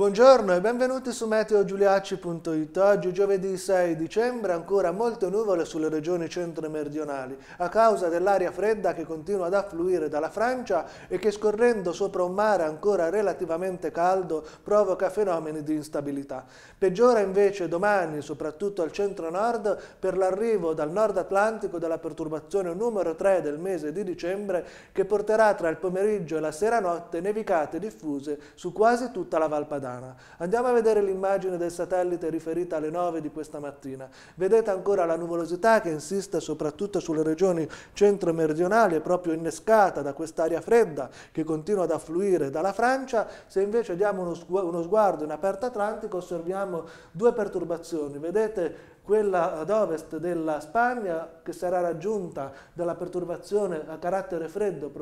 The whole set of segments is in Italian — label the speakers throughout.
Speaker 1: Buongiorno e benvenuti su meteogiuliacci.it. Oggi giovedì 6 dicembre ancora molte nuvole sulle regioni centro-meridionali a causa dell'aria fredda che continua ad affluire dalla Francia e che scorrendo sopra un mare ancora relativamente caldo provoca fenomeni di instabilità. Peggiora invece domani, soprattutto al centro-nord, per l'arrivo dal nord Atlantico della perturbazione numero 3 del mese di dicembre che porterà tra il pomeriggio e la sera notte nevicate diffuse su quasi tutta la Valpadana lontana. Andiamo a vedere l'immagine del satellite riferita alle 9 di questa mattina. Vedete ancora la nuvolosità che insiste soprattutto sulle regioni centro-meridionali, proprio innescata da quest'aria fredda che continua ad affluire dalla Francia. Se invece diamo uno, uno sguardo in aperta Atlantico osserviamo due perturbazioni. Vedete quella ad ovest della Spagna che sarà raggiunta dalla perturbazione a carattere freddo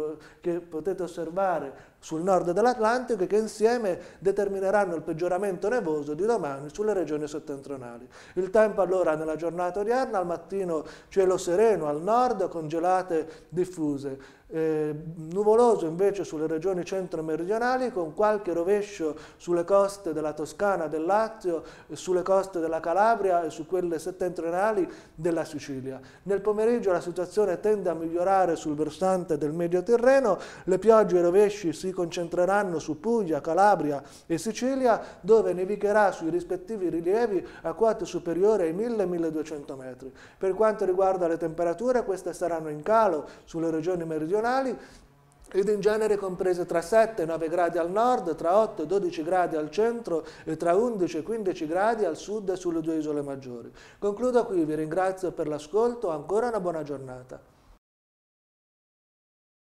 Speaker 1: che potete osservare sul nord dell'Atlantico e che insieme determineranno il peggioramento nevoso di domani sulle regioni settentrionali. Il tempo allora nella giornata odierna, al mattino cielo sereno al nord, con gelate diffuse, eh, nuvoloso invece sulle regioni centro-meridionali con qualche rovescio sulle coste della Toscana, del Lazio, eh, sulle coste della Calabria e su quelle settentrionali della Sicilia. Nel pomeriggio la situazione tende a migliorare sul versante del medio terreno, le piogge e i rovesci si concentreranno su Puglia, Calabria e Sicilia dove nevicherà sui rispettivi rilievi a quote superiori ai 1000-1200 metri. Per quanto riguarda le temperature queste saranno in calo sulle regioni meridionali meridionali ed in genere comprese tra 7 e 9 gradi al nord, tra 8 e 12 gradi al centro e tra 11 e 15 gradi al sud sulle due isole maggiori. Concludo qui, vi ringrazio per l'ascolto, ancora una buona giornata.